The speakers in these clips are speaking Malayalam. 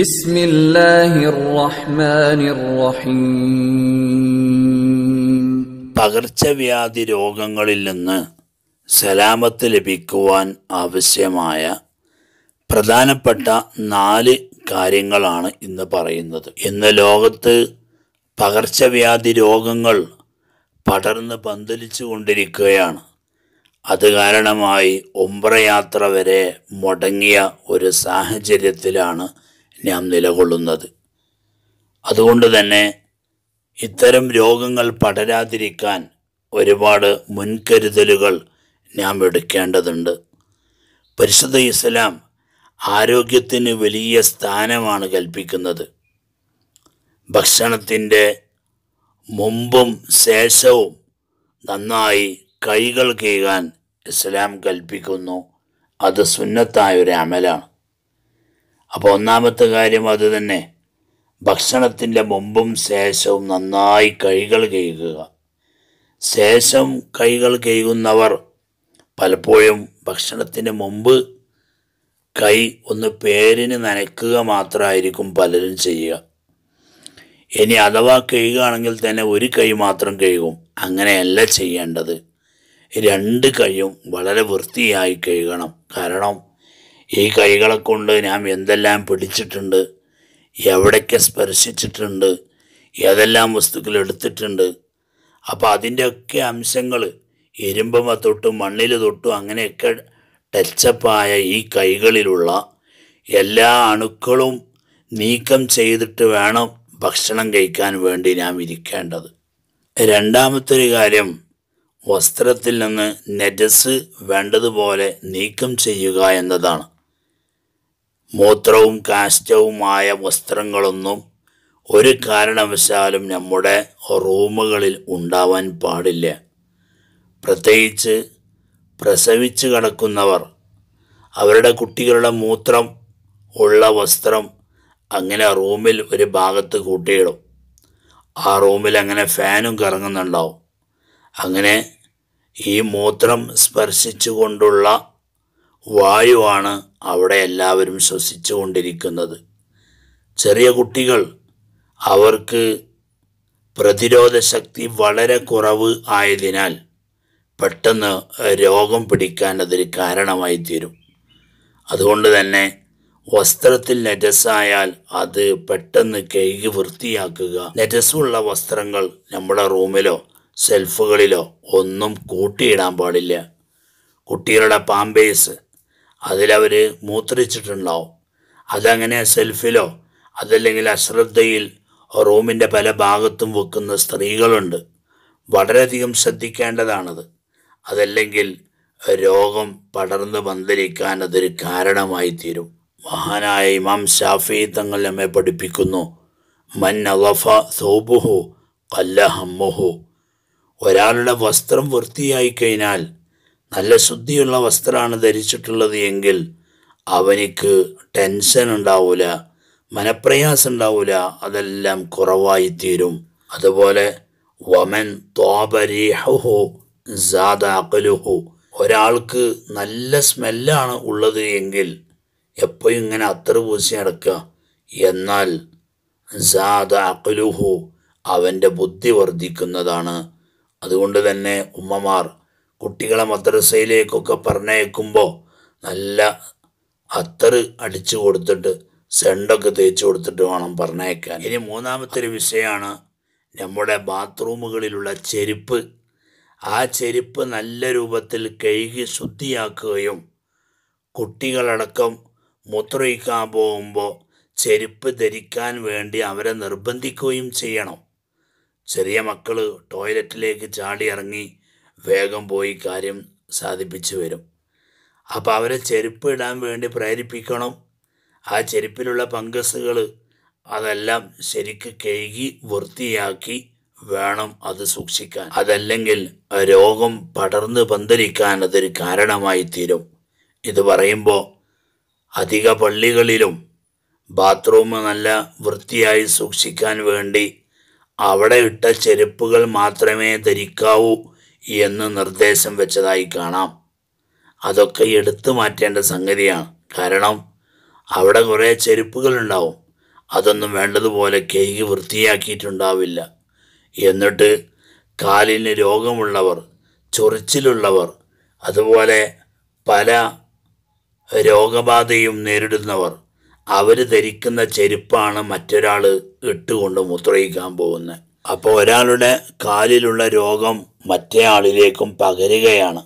بسم الله الرحمن പകർച്ചവ്യാധി രോഗങ്ങളിൽ നിന്ന് സലാമത്ത് ലഭിക്കുവാൻ ആവശ്യമായ പ്രധാനപ്പെട്ട നാല് കാര്യങ്ങളാണ് ഇന്ന് പറയുന്നത് ഇന്ന് ലോകത്ത് പകർച്ചവ്യാധി രോഗങ്ങൾ പടർന്ന് പന്തലിച്ചു കൊണ്ടിരിക്കുകയാണ് അത് കാരണമായി ഒമ്പ്രയാത്ര വരെ മുടങ്ങിയ ഒരു സാഹചര്യത്തിലാണ് നാം നിലകൊള്ളുന്നത് അതുകൊണ്ട് തന്നെ ഇത്തരം രോഗങ്ങൾ പടരാതിരിക്കാൻ ഒരുപാട് മുൻകരുതലുകൾ നാം എടുക്കേണ്ടതുണ്ട് പരിശുദ്ധ ഇസ്ലാം ആരോഗ്യത്തിന് വലിയ സ്ഥാനമാണ് കൽപ്പിക്കുന്നത് ഭക്ഷണത്തിൻ്റെ മുമ്പും ശേഷവും നന്നായി കൈകൾ കീകാൻ ഇസ്ലാം കൽപ്പിക്കുന്നു അത് സുന്നത്തായ ഒരു അമലാണ് അപ്പോൾ ഒന്നാമത്തെ കാര്യം അത് തന്നെ ഭക്ഷണത്തിൻ്റെ മുമ്പും ശേഷവും നന്നായി കൈകൾ കഴുകുക ശേഷം കൈകൾ കഴുകുന്നവർ പലപ്പോഴും ഭക്ഷണത്തിന് മുമ്പ് കൈ ഒന്ന് പേരിന് നനയ്ക്കുക മാത്രമായിരിക്കും പലരും ചെയ്യുക ഇനി അഥവാ കഴുകുകയാണെങ്കിൽ തന്നെ ഒരു കൈ മാത്രം കഴുകും അങ്ങനെയല്ല ചെയ്യേണ്ടത് രണ്ട് കൈയും വളരെ വൃത്തിയായി കഴുകണം കാരണം ഈ കൈകളെ കൊണ്ട് നാം എന്തെല്ലാം പിടിച്ചിട്ടുണ്ട് എവിടേക്ക് സ്പർശിച്ചിട്ടുണ്ട് ഏതെല്ലാം വസ്തുക്കൾ എടുത്തിട്ടുണ്ട് അപ്പോൾ അതിൻ്റെയൊക്കെ അംശങ്ങൾ എരുമ്പമ തൊട്ടും മണ്ണിൽ തൊട്ടും അങ്ങനെയൊക്കെ ടച്ചപ്പായ ഈ കൈകളിലുള്ള എല്ലാ അണുക്കളും നീക്കം ചെയ്തിട്ട് വേണം ഭക്ഷണം കഴിക്കാൻ വേണ്ടി ഞാൻ ഇരിക്കേണ്ടത് രണ്ടാമത്തൊരു കാര്യം വസ്ത്രത്തിൽ നിന്ന് നജസ് വേണ്ടതുപോലെ നീക്കം ചെയ്യുക എന്നതാണ് മൂത്രവും കാഷ്ടവുമായ വസ്ത്രങ്ങളൊന്നും ഒരു കാരണവശാലും നമ്മുടെ റൂമുകളിൽ ഉണ്ടാവാൻ പാടില്ല പ്രത്യേകിച്ച് പ്രസവിച്ച് കടക്കുന്നവർ അവരുടെ കുട്ടികളുടെ മൂത്രം ഉള്ള വസ്ത്രം അങ്ങനെ റൂമിൽ ഒരു ഭാഗത്ത് കൂട്ടിയിടും ആ റൂമിൽ അങ്ങനെ ഫാനും കറങ്ങുന്നുണ്ടാവും അങ്ങനെ ഈ മൂത്രം സ്പർശിച്ചുകൊണ്ടുള്ള വായുവാണ് അവിടെ എല്ലാവരും ശ്വസിച്ചുകൊണ്ടിരിക്കുന്നത് ചെറിയ കുട്ടികൾ അവർക്ക് പ്രതിരോധ ശക്തി വളരെ കുറവ് ആയതിനാൽ പെട്ടെന്ന് രോഗം പിടിക്കാൻ അതിന് കാരണമായി തീരും അതുകൊണ്ട് തന്നെ വസ്ത്രത്തിൽ നജസായാൽ അത് പെട്ടെന്ന് കഴുകി വൃത്തിയാക്കുക നജസ്സുള്ള വസ്ത്രങ്ങൾ നമ്മുടെ റൂമിലോ സെൽഫുകളിലോ ഒന്നും കൂട്ടിയിടാൻ പാടില്ല കുട്ടികളുടെ പാമ്പേഴ്സ് അതിലവർ മൂത്രിച്ചിട്ടുണ്ടാവും അതങ്ങനെ സെൽഫിലോ അതല്ലെങ്കിൽ അശ്രദ്ധയിൽ റൂമിൻ്റെ പല ഭാഗത്തും വെക്കുന്ന സ്ത്രീകളുണ്ട് വളരെയധികം ശ്രദ്ധിക്കേണ്ടതാണത് അതല്ലെങ്കിൽ രോഗം പടർന്ന് പന്തലിക്കാൻ അതൊരു കാരണമായി തീരും മഹാനായ ഇമാം ഷാഫി തങ്ങൾ നമ്മെ പഠിപ്പിക്കുന്നു മൻ അവഫ സോബുഹു കല്ല ഹമ്മുഹു ഒരാളുടെ വസ്ത്രം വൃത്തിയായി കഴിഞ്ഞാൽ നല്ല ശുദ്ധിയുള്ള വസ്ത്രമാണ് ധരിച്ചിട്ടുള്ളത് എങ്കിൽ അവനിക്ക് ടെൻഷൻ ഉണ്ടാവില്ല മനപ്രയാസം ഉണ്ടാവില്ല അതെല്ലാം കുറവായി തീരും അതുപോലെ വമൻ തോപരീഹു സാദാക്കലുഹു ഒരാൾക്ക് നല്ല സ്മെല്ലാണ് ഉള്ളത് എങ്കിൽ എപ്പോഴും ഇങ്ങനെ അത്ര പൂശി നടക്കുക എന്നാൽ സാദാക്കലുഹു അവൻ്റെ ബുദ്ധി വർദ്ധിക്കുന്നതാണ് അതുകൊണ്ട് തന്നെ ഉമ്മമാർ കുട്ടികളെ മദ്രസയിലേക്കൊക്കെ പറഞ്ഞയക്കുമ്പോൾ നല്ല അത്തറ് അടിച്ചു കൊടുത്തിട്ട് സെണ്ടൊക്കെ തേച്ച് കൊടുത്തിട്ട് വേണം പറഞ്ഞയക്കാൻ ഇനി മൂന്നാമത്തെ ഒരു വിഷയമാണ് നമ്മുടെ ബാത്റൂമുകളിലുള്ള ചെരുപ്പ് ആ ചെരുപ്പ് നല്ല രൂപത്തിൽ കഴുകി ശുദ്ധിയാക്കുകയും കുട്ടികളടക്കം മൂത്രമൊഴിക്കാൻ പോകുമ്പോൾ ചെരുപ്പ് ധരിക്കാൻ വേണ്ടി അവരെ നിർബന്ധിക്കുകയും ചെയ്യണം ചെറിയ മക്കൾ ടോയ്ലറ്റിലേക്ക് ചാടി ഇറങ്ങി വേഗം പോയി കാര്യം സാധിപ്പിച്ചു വരും അപ്പോൾ അവരെ ചെരുപ്പ് ഇടാൻ വേണ്ടി പ്രേരിപ്പിക്കണം ആ ചെരുപ്പിലുള്ള ഫംഗസുകൾ അതെല്ലാം ശരിക്ക് കഴുകി വൃത്തിയാക്കി വേണം അത് സൂക്ഷിക്കാൻ അതല്ലെങ്കിൽ രോഗം പടർന്ന് പന്തലിക്കാൻ അതൊരു കാരണമായി തീരും ഇത് പറയുമ്പോൾ അധിക പള്ളികളിലും ബാത്റൂം നല്ല വൃത്തിയായി സൂക്ഷിക്കാൻ വേണ്ടി അവിടെ ഇട്ട ചെരുപ്പുകൾ മാത്രമേ ധരിക്കാവൂ എന്ന് നിർദ്ദേശം വെച്ചതായി കാണാം അതൊക്കെ എടുത്തു മാറ്റേണ്ട സംഗതിയാണ് കാരണം അവിടെ കുറേ ചെരുപ്പുകളുണ്ടാവും അതൊന്നും വേണ്ടതുപോലെ കേക്ക് വൃത്തിയാക്കിയിട്ടുണ്ടാവില്ല എന്നിട്ട് കാലിന് രോഗമുള്ളവർ ചൊറിച്ചിലുള്ളവർ അതുപോലെ പല രോഗബാധയും നേരിടുന്നവർ അവർ ധരിക്കുന്ന ചെരുപ്പാണ് മറ്റൊരാൾ ഇട്ടുകൊണ്ട് മുത്രയിക്കാൻ പോകുന്നത് അപ്പോൾ ഒരാളുടെ കാലിലുള്ള രോഗം മറ്റേയാളിലേക്കും പകരുകയാണ്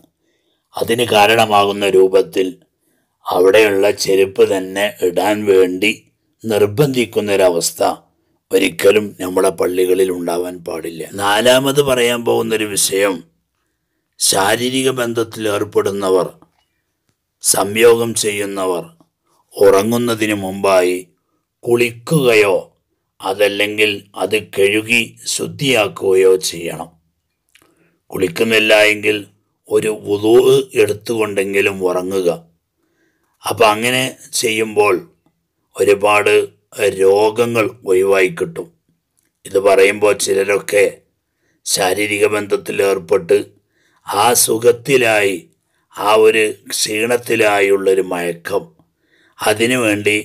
അതിന് കാരണമാകുന്ന രൂപത്തിൽ അവിടെയുള്ള ചെരുപ്പ് തന്നെ ഇടാൻ വേണ്ടി നിർബന്ധിക്കുന്നൊരവസ്ഥ ഒരിക്കലും നമ്മുടെ പള്ളികളിൽ ഉണ്ടാവാൻ പാടില്ല നാലാമത് പറയാൻ പോകുന്നൊരു വിഷയം ശാരീരിക ബന്ധത്തിൽ ഏർപ്പെടുന്നവർ സംയോഗം ചെയ്യുന്നവർ ഉറങ്ങുന്നതിന് മുമ്പായി കുളിക്കുകയോ അതല്ലെങ്കിൽ അത് കഴുകി ശുദ്ധിയാക്കുകയോ ചെയ്യണം കുളിക്കുന്നില്ല എങ്കിൽ ഒരു വുതു എടുത്തുകൊണ്ടെങ്കിലും ഉറങ്ങുക അപ്പം അങ്ങനെ ചെയ്യുമ്പോൾ ഒരുപാട് രോഗങ്ങൾ ഒഴിവായി കിട്ടും ഇത് പറയുമ്പോൾ ചിലരൊക്കെ ശാരീരിക ബന്ധത്തിൽ ഏർപ്പെട്ട് ആ സുഖത്തിലായി ആ ഒരു ക്ഷീണത്തിലായുള്ളൊരു മയക്കം അതിനു വേണ്ടി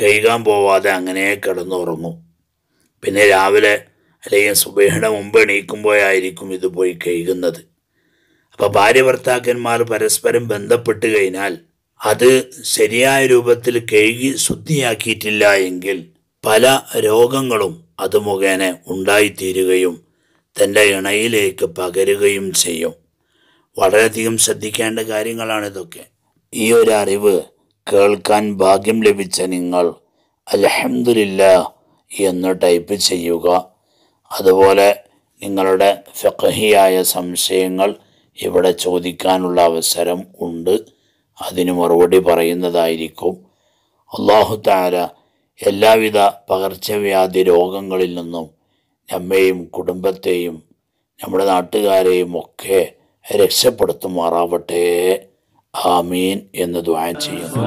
കഴുകാൻ പോവാതെ അങ്ങനെ കിടന്നുറങ്ങും പിന്നെ രാവിലെ അല്ലെങ്കിൽ സുബേഹിയുടെ മുമ്പ് എണീക്കുമ്പോഴായിരിക്കും ഇത് പോയി കഴുകുന്നത് അപ്പോൾ ഭാര്യ ഭർത്താക്കന്മാർ പരസ്പരം ബന്ധപ്പെട്ട് കഴിഞ്ഞാൽ അത് ശരിയായ രൂപത്തിൽ കഴുകി ശുദ്ധിയാക്കിയിട്ടില്ല എങ്കിൽ പല രോഗങ്ങളും അത് മുഖേന ഉണ്ടായിത്തീരുകയും തൻ്റെ ഇണയിലേക്ക് പകരുകയും ചെയ്യും വളരെയധികം ശ്രദ്ധിക്കേണ്ട കാര്യങ്ങളാണ് ഇതൊക്കെ ഈ ഒരു അറിവ് കേൾക്കാൻ ഭാഗ്യം ലഭിച്ച നിങ്ങൾ അലഹമില്ല എന്ന് ടൈപ്പ് ചെയ്യുക അതുപോലെ നിങ്ങളുടെ ഫിഖഹിയായ സംശയങ്ങൾ ഇവിടെ ചോദിക്കാനുള്ള അവസരം ഉണ്ട് അതിന് മറുപടി പറയുന്നതായിരിക്കും അള്ളാഹു താര എല്ലാവിധ പകർച്ചവ്യാധി രോഗങ്ങളിൽ നിന്നും നമ്മെയും കുടുംബത്തെയും നമ്മുടെ നാട്ടുകാരെയും ഒക്കെ രക്ഷപ്പെടുത്തുമാറാവട്ടെ ആമീൻ എന്ന് ദ്വാൻ ചെയ്യുന്നു